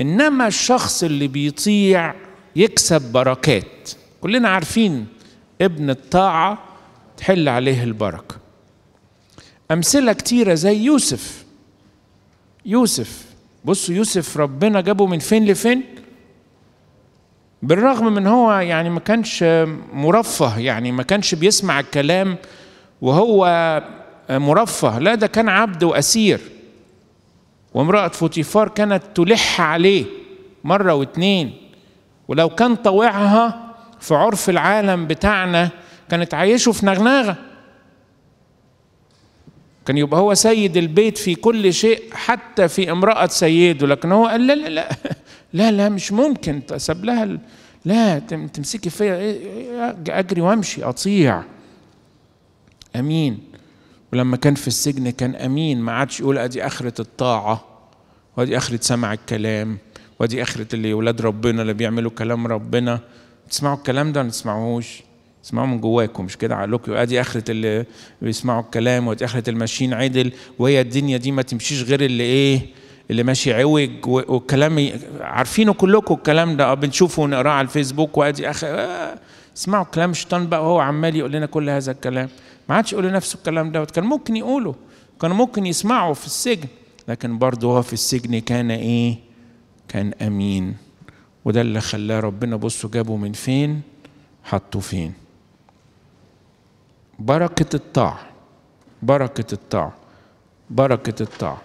انما الشخص اللي بيطيع يكسب بركات كلنا عارفين ابن الطاعه تحل عليه البركه امثله كتيره زي يوسف يوسف بصوا يوسف ربنا جابه من فين لفين بالرغم من هو يعني ما كانش مرفه يعني ما كانش بيسمع الكلام وهو مرفه لا ده كان عبد وأسير وامرأة فوتيفار كانت تلح عليه مرة واتنين ولو كان طوعها في عرف العالم بتاعنا كانت عايشه في نغناغه كان يبقى هو سيد البيت في كل شيء حتى في امرأة سيده لكن هو قال لا لا لا لا, لا مش ممكن ساب لها لا تمسكي فيا إيه، إيه، اجري وامشي اطيع امين ولما كان في السجن كان امين ما عادش يقول ادي اخره الطاعه وادي اخره سمع الكلام وادي اخره اللي ولاد ربنا اللي بيعملوا كلام ربنا تسمعوا الكلام ده ولا تسمعوهوش اسمعوا من جواكم مش كده عقلكم ادي اخره اللي بيسمعوا الكلام وادي اخره الماشيين عدل وهي الدنيا دي ما تمشيش غير اللي ايه اللي ماشي عوج والكلام عارفينه كلكم الكلام ده اه، بنشوفه ونقراه على الفيسبوك وادي اخر اه، اسمعوا كلام الشيطان بقى وهو عمال يقول لنا كل هذا الكلام ما عادش يقول لنفسه الكلام دوت كان ممكن يقوله كان ممكن يسمعه في السجن لكن برضه هو في السجن كان ايه كان امين وده اللي خلاه ربنا بصوا جابه من فين حطه فين بركة الطاعة بركة الطاعة بركة الطاعة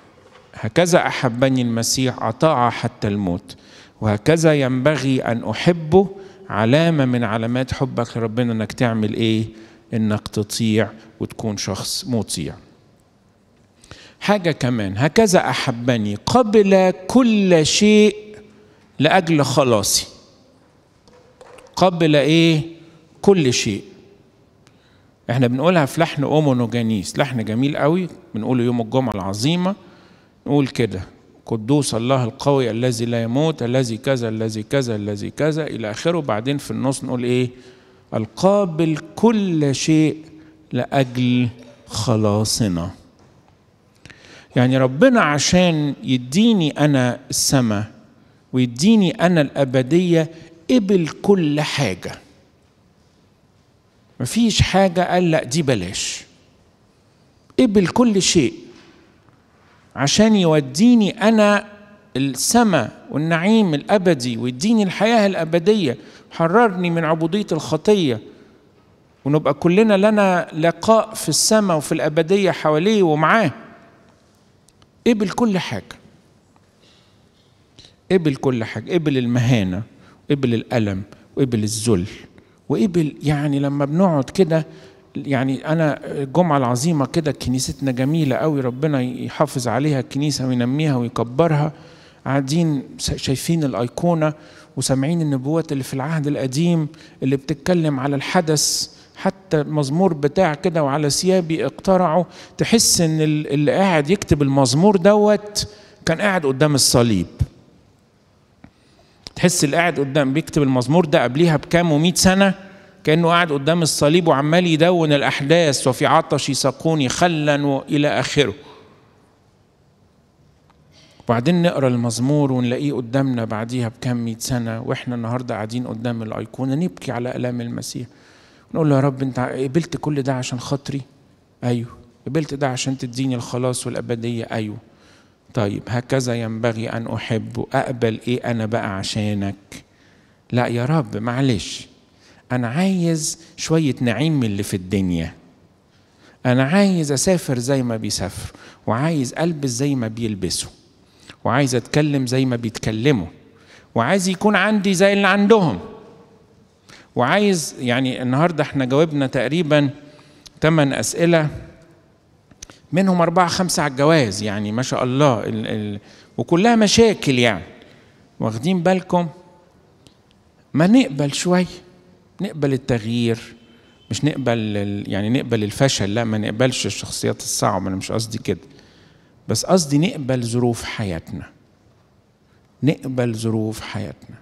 هكذا أحبني المسيح أطاع حتى الموت وهكذا ينبغي أن أحبه علامة من علامات حبك لربنا أنك تعمل إيه إنك تطيع وتكون شخص مطيع حاجة كمان هكذا أحبني قبل كل شيء لأجل خلاصي قبل إيه كل شيء احنا بنقولها في لحن اومونوجانيس لحن جميل قوي بنقوله يوم الجمعه العظيمه نقول كده قدوس الله القوي الذي لا يموت الذي كذا الذي كذا الذي كذا الى اخره بعدين في النص نقول ايه القابل كل شيء لاجل خلاصنا يعني ربنا عشان يديني انا السماء ويديني انا الابديه قبل كل حاجه مفيش حاجة قال لأ دي بلاش قبل كل شيء عشان يوديني أنا السماء والنعيم الأبدي ويديني الحياة الأبدية حررني من عبودية الخطية ونبقى كلنا لنا لقاء في السماء وفي الأبدية حواليه ومعاه قبل كل حاجة قبل كل حاجة قبل المهانة قبل الألم وقبل الذل وقبل يعني لما بنقعد كده يعني انا الجمعه العظيمه كده كنيستنا جميله قوي ربنا يحافظ عليها الكنيسه وينميها ويكبرها قاعدين شايفين الايقونه وسامعين النبوات اللي في العهد القديم اللي بتتكلم على الحدث حتى مزمور بتاع كده وعلى ثيابي اقترعوا تحس ان اللي قاعد يكتب المزمور دوت كان قاعد قدام الصليب تحس اللي قاعد قدام بيكتب المزمور ده قبليها بكام و سنة كأنه قاعد قدام الصليب وعمال يدون الأحداث وفي عطش ساقوني خلا وإلى آخره وبعدين نقرا المزمور ونلاقيه قدامنا بعديها بكام مئة سنة وإحنا النهاردة قاعدين قدام الأيقونة نبكي على ألام المسيح نقول له يا رب أنت قبلت كل ده عشان خاطري أيوه قبلت ده عشان تديني الخلاص والأبدية أيوه طيب هكذا ينبغي أن أحب أقبل إيه أنا بقى عشانك لا يا رب معلش أنا عايز شوية نعيم من اللي في الدنيا أنا عايز أسافر زي ما بيسافروا وعايز ألبس زي ما بيلبسوا وعايز أتكلم زي ما بيتكلموا وعايز يكون عندي زي اللي عندهم وعايز يعني النهاردة احنا جاوبنا تقريبا ثمان أسئلة منهم أربعة خمسة على الجواز يعني ما شاء الله ال ال وكلها مشاكل يعني واخدين بالكم ما نقبل شوية نقبل التغيير مش نقبل يعني نقبل الفشل لا ما نقبلش الشخصيات الصعبة أنا مش قصدي كده بس قصدي نقبل ظروف حياتنا نقبل ظروف حياتنا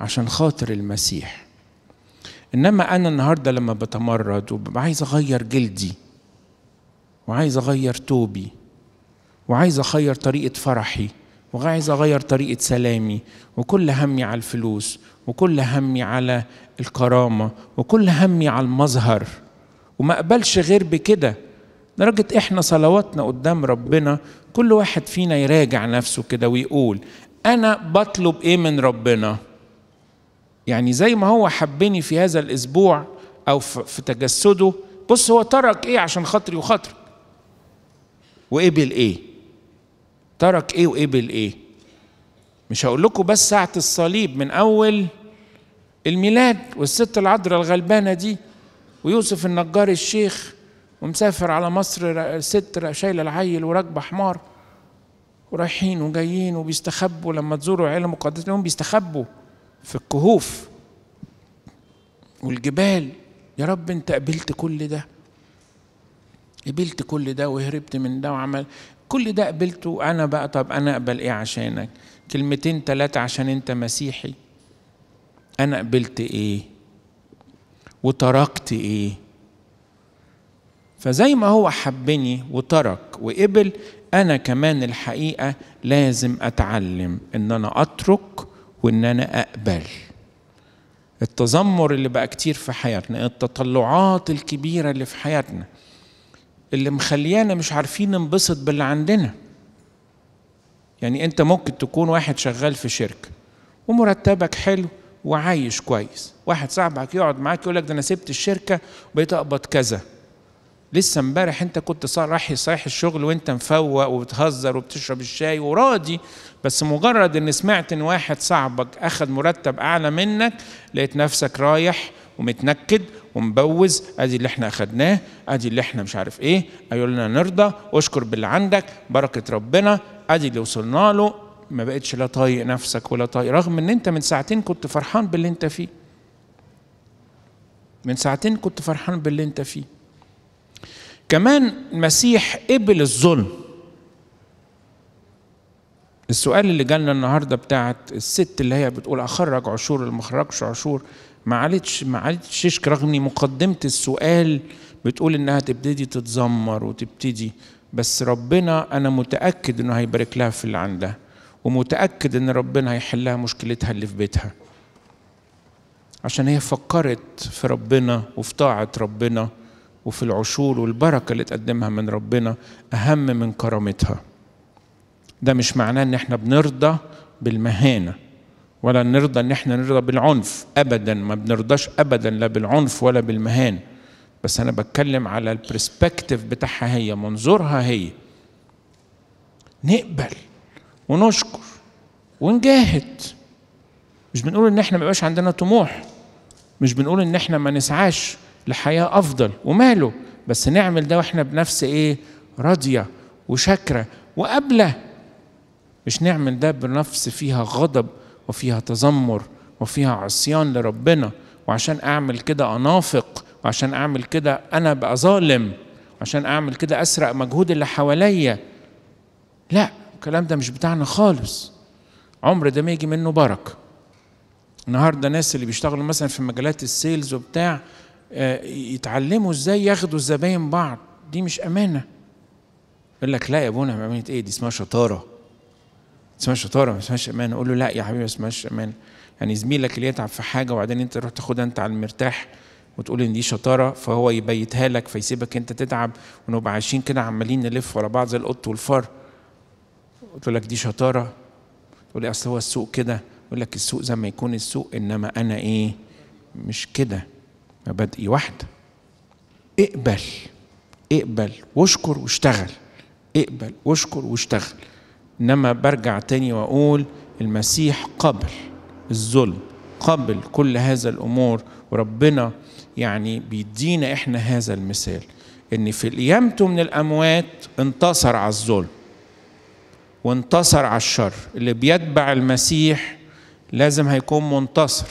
عشان خاطر المسيح انما انا النهارده لما بتمرد وببقى عايز اغير جلدي وعايز اغير توبي وعايز اغير طريقه فرحي وعايز اغير طريقه سلامي وكل همي على الفلوس وكل همي على الكرامه وكل همي على المظهر وما اقبلش غير بكده لدرجه احنا صلواتنا قدام ربنا كل واحد فينا يراجع نفسه كده ويقول انا بطلب ايه من ربنا يعني زي ما هو حبني في هذا الاسبوع او في تجسده بص هو ترك ايه عشان خاطري وخاطرك وقبل ايه ترك ايه وقبل ايه مش هقول لكم بس ساعة الصليب من اول الميلاد والست العذراء الغلبانة دي ويوسف النجار الشيخ ومسافر على مصر ست شايله العيل وراكبه حمار ورايحين وجايين وبيستخبوا لما تزوروا عيله مقدسه لهم بيستخبوا في الكهوف والجبال يا رب انت قبلت كل ده قبلت كل ده وهربت من ده وعمل كل ده قبلته أنا بقى طب أنا أقبل إيه عشانك كلمتين ثلاثة عشان أنت مسيحي أنا قبلت إيه وتركت إيه فزي ما هو حبني وترك وقبل أنا كمان الحقيقة لازم أتعلم إن أنا أترك وإن أنا أقبل التذمر اللي بقى كتير في حياتنا التطلعات الكبيرة اللي في حياتنا اللي مخليانا مش عارفين ننبسط باللي عندنا يعني انت ممكن تكون واحد شغال في شركه ومرتبك حلو وعايش كويس واحد صاحبك يقعد معاك يقول لك ده انا سبت الشركه وبقيت اقبض كذا لسه امبارح انت كنت رايح صايح الشغل وانت مفوق وبتهزر وبتشرب الشاي وراضي بس مجرد ان سمعت ان واحد صاحبك اخذ مرتب اعلى منك لقيت نفسك رايح ومتنكد ومبوز ادي اللي احنا اخدناه ادي اللي احنا مش عارف ايه قالوا لنا نرضى اشكر باللي عندك بركه ربنا ادي اللي وصلنا له ما بقتش لا طايق نفسك ولا طايق رغم ان انت من ساعتين كنت فرحان باللي انت فيه من ساعتين كنت فرحان باللي انت فيه كمان المسيح قبل الظلم السؤال اللي جالنا النهارده بتاعت الست اللي هي بتقول اخرج عشور اللي ما عشور ما عادتش ما عادتش رغم مقدمه السؤال بتقول انها تبتدي تتذمر وتبتدي بس ربنا انا متاكد انه هيبارك لها في اللي عندها ومتاكد ان ربنا هيحلها مشكلتها اللي في بيتها عشان هي فكرت في ربنا وفي طاعه ربنا وفي العشور والبركه اللي تقدمها من ربنا اهم من كرامتها ده مش معناه ان احنا بنرضى بالمهانه ولا نرضى ان احنا نرضى بالعنف ابدا ما بنرضاش ابدا لا بالعنف ولا بالمهان بس انا بتكلم على البرسبكتيف بتاعها هي منظورها هي نقبل ونشكر ونجاهد مش بنقول ان احنا ما يبقاش عندنا طموح مش بنقول ان احنا ما نسعاش لحياه افضل وماله بس نعمل ده واحنا بنفس ايه راضيه وشاكره وقابله مش نعمل ده بنفس فيها غضب وفيها تذمر وفيها عصيان لربنا وعشان اعمل كده انافق وعشان اعمل كده انا ابقى ظالم عشان اعمل كده اسرق مجهود اللي حواليا لا الكلام ده مش بتاعنا خالص عمر ده ما يجي منه بركه النهارده ناس اللي بيشتغلوا مثلا في مجالات السيلز وبتاع آه، يتعلموا ازاي ياخدوا الزباين بعض دي مش امانه يقول لك لا يا ابونا امانه ايه دي اسمها شطاره ما شطاره ما اسمهاش امانه اقول له لا يا حبيبي ما اسمهاش امانه يعني زميلك اللي يتعب في حاجه وبعدين انت تروح تاخدها انت على المرتاح وتقول ان دي شطاره فهو يبيتها لك فيسيبك انت تتعب ونبقى عايشين كده عمالين نلف ورا بعض زي القط والفار قلت لك دي شطاره تقول لي اصل هو السوق كده يقول لك السوق زي ما يكون السوق انما انا ايه مش كده مبادئي واحده اقبل اقبل واشكر واشتغل اقبل واشكر واشتغل إنما برجع تاني وأقول المسيح قبل الظلم قبل كل هذا الأمور وربنا يعني بيدينا إحنا هذا المثال إن في قيامته من الأموات انتصر على الظلم وانتصر على الشر اللي بيتبع المسيح لازم هيكون منتصر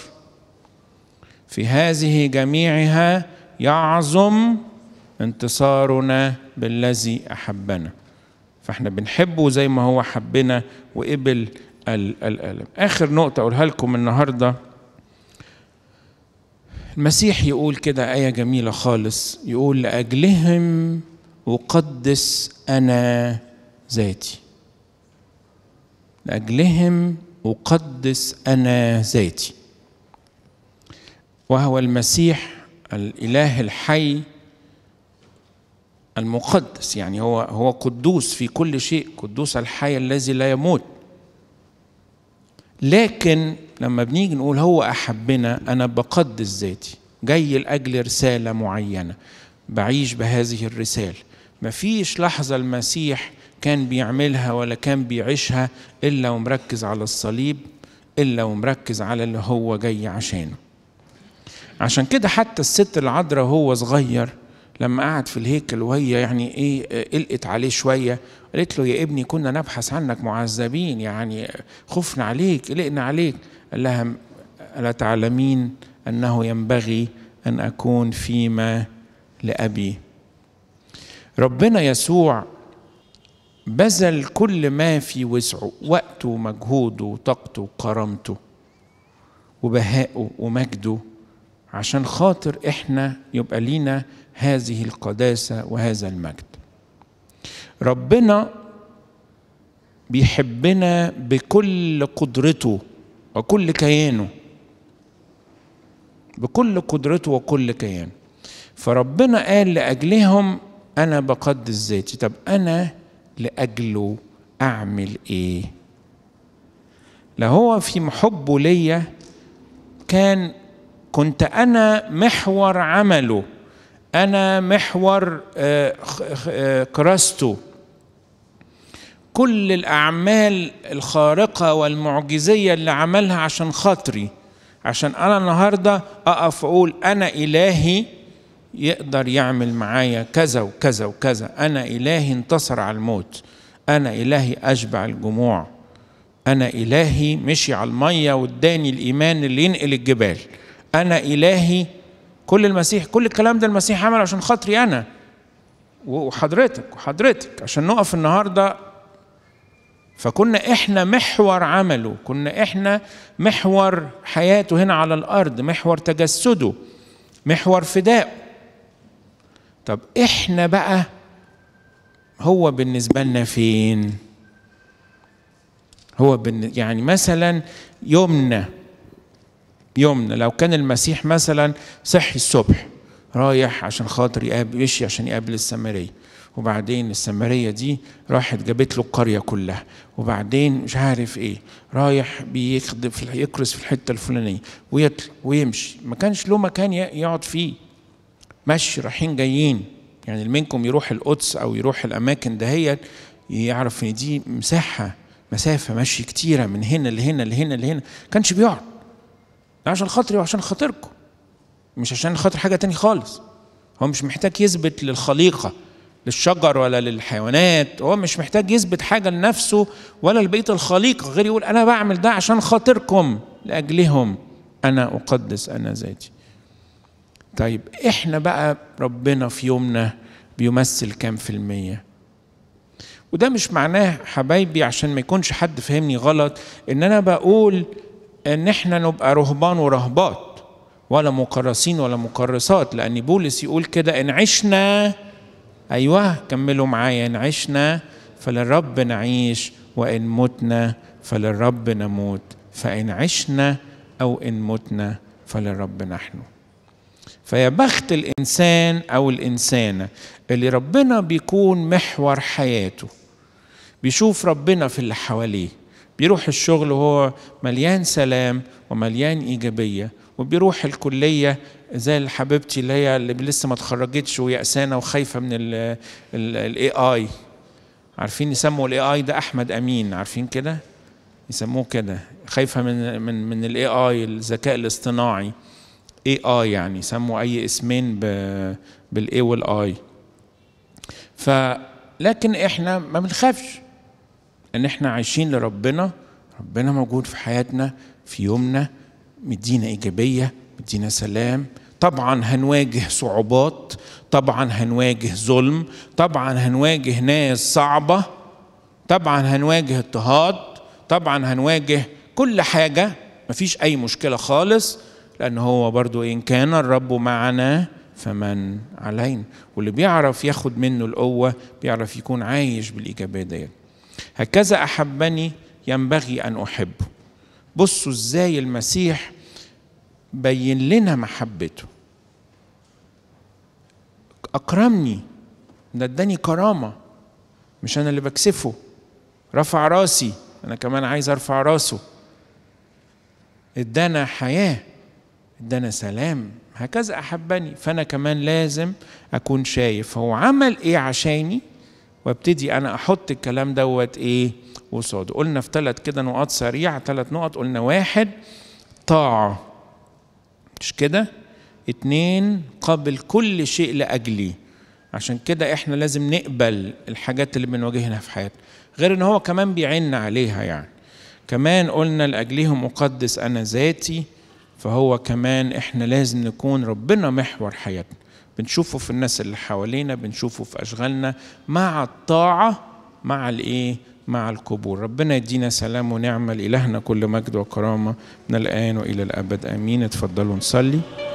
في هذه جميعها يعظم انتصارنا بالذي احبنا فاحنا بنحبه زي ما هو حبنا وقبل الألم آخر نقطة أقولها لكم النهاردة المسيح يقول كده آية جميلة خالص يقول لأجلهم أقدس أنا ذاتي لأجلهم أقدس أنا ذاتي وهو المسيح الإله الحي المقدس يعني هو هو قدوس في كل شيء قدوس الحي الذي لا يموت لكن لما بنيجي نقول هو أحبنا أنا بقدس ذاتي جاي لأجل رسالة معينة بعيش بهذه الرسالة مفيش لحظة المسيح كان بيعملها ولا كان بيعيشها إلا ومركز على الصليب إلا ومركز على اللي هو جاي عشانه عشان كده حتى الست العذراء هو صغير لما قعد في الهيكل وهي يعني ايه قلقت عليه شويه قالت له يا ابني كنا نبحث عنك معذبين يعني خفنا عليك قلقنا عليك قال لها الا تعلمين انه ينبغي ان اكون فيما لابي ربنا يسوع بذل كل ما في وسعه وقته ومجهوده وطاقته وكرامته وبهائه ومجده عشان خاطر احنا يبقى لينا هذه القداسة وهذا المجد ربنا بيحبنا بكل قدرته وكل كيانه بكل قدرته وكل كيانه فربنا قال لأجلهم أنا بقدس ذاتي طب أنا لأجله أعمل إيه لا هو في حبه ليا كان كنت أنا محور عمله أنا محور آه، آه، كراستو كل الأعمال الخارقة والمعجزية اللي عملها عشان خاطري عشان أنا النهاردة أقف أقول أنا إلهي يقدر يعمل معايا كذا وكذا وكذا أنا إلهي انتصر على الموت أنا إلهي أشبع الجموع أنا إلهي مشي على المية واداني الإيمان اللي ينقل الجبال أنا إلهي كل المسيح كل الكلام ده المسيح عمله عشان خاطري انا وحضرتك وحضرتك عشان نقف النهارده فكنا احنا محور عمله كنا احنا محور حياته هنا على الارض محور تجسده محور فدائه طب احنا بقى هو بالنسبه لنا فين هو يعني مثلا يومنا يومنا لو كان المسيح مثلا صحي الصبح رايح عشان خاطر يقابل مشي عشان يقابل السامريه وبعدين السامريه دي راحت جابت له القريه كلها وبعدين مش عارف ايه رايح بيخدم في يكرس في الحته الفلانيه ويطلع ويمشي ما كانش له مكان يقعد فيه مشي رايحين جايين يعني اللي منكم يروح القدس او يروح الاماكن دهيت يعرف ان دي مساحه مسافه مشي كتيره من هنا لهنا لهنا لهنا كانش بيقعد عشان خاطري وعشان خاطركم مش عشان خاطر حاجه تاني خالص هو مش محتاج يثبت للخليقه للشجر ولا للحيوانات هو مش محتاج يثبت حاجه لنفسه ولا لبيت الخليقه غير يقول انا بعمل ده عشان خاطركم لاجلهم انا اقدس انا ذاتي طيب احنا بقى ربنا في يومنا بيمثل كام في المية وده مش معناه حبايبي عشان ما يكونش حد فهمني غلط ان انا بقول ان احنا نبقى رهبان ورهبات ولا مكرسين ولا مكرسات لان بولس يقول كده ان عشنا ايوه كملوا معايا ان عشنا فللرب نعيش وان متنا فللرب نموت فان عشنا او ان متنا فللرب نحن فيا بخت الانسان او الانسانه اللي ربنا بيكون محور حياته بيشوف ربنا في اللي حواليه بيروح الشغل وهو مليان سلام ومليان إيجابية وبيروح الكلية زي حبيبتي اللي هي اللي لسه ما اتخرجتش ويأسانة وخايفة من الاي اي عارفين يسموا الاي اي ده احمد امين عارفين كده يسموه كده خايفة من من من الاي اي الذكاء الاصطناعي اي اي يعني سموا اي اسمين بالاي والاي فلكن احنا ما بنخافش ان احنا عايشين لربنا ربنا موجود في حياتنا في يومنا مدينا ايجابيه مدينا سلام طبعا هنواجه صعوبات طبعا هنواجه ظلم طبعا هنواجه ناس صعبه طبعا هنواجه اضطهاد طبعا هنواجه كل حاجه مفيش اي مشكله خالص لان هو برضو ان كان الرب معنا فمن علينا واللي بيعرف ياخد منه القوه بيعرف يكون عايش بالايجابيه ديت هكذا احبني ينبغي ان احبه بصوا ازاي المسيح بين لنا محبته اكرمني ده اداني كرامه مش انا اللي بكسفه رفع راسي انا كمان عايز ارفع راسه ادانا حياه ادانا سلام هكذا احبني فانا كمان لازم اكون شايف هو عمل ايه عشاني وابتدي انا احط الكلام دوت ايه قصاده قلنا في ثلاث كده نقاط سريعه ثلاث نقط قلنا واحد طاعه مش كده اتنين قبل كل شيء لاجلي عشان كده احنا لازم نقبل الحاجات اللي بنواجهها في حياتنا غير ان هو كمان بيعن عليها يعني كمان قلنا لاجلهم اقدس انا ذاتي فهو كمان احنا لازم نكون ربنا محور حياتنا بنشوفه في الناس اللي حوالينا بنشوفه في أشغالنا مع الطاعة مع الإيه؟ مع القبور ربنا يدينا سلام ونعمة لإلهنا كل مجد وكرامة من الآن وإلى الأبد آمين اتفضلوا نصلي